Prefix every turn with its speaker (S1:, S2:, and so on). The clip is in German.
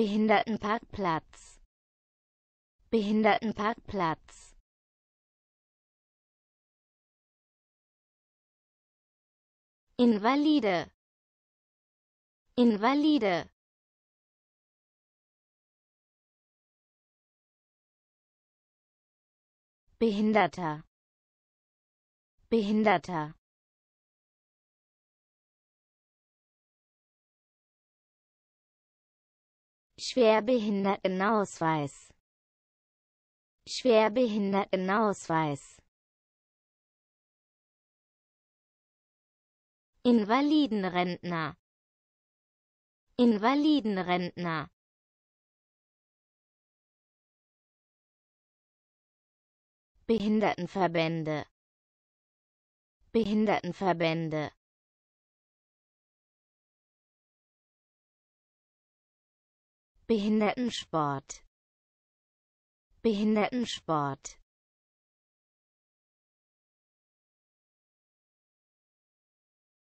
S1: Behindertenparkplatz Behindertenparkplatz Invalide Invalide Behinderter Behinderter Schwerbehindertenausweis Schwerbehindertenausweis Invalidenrentner Invalidenrentner Behindertenverbände Behindertenverbände Behindertensport Behindertensport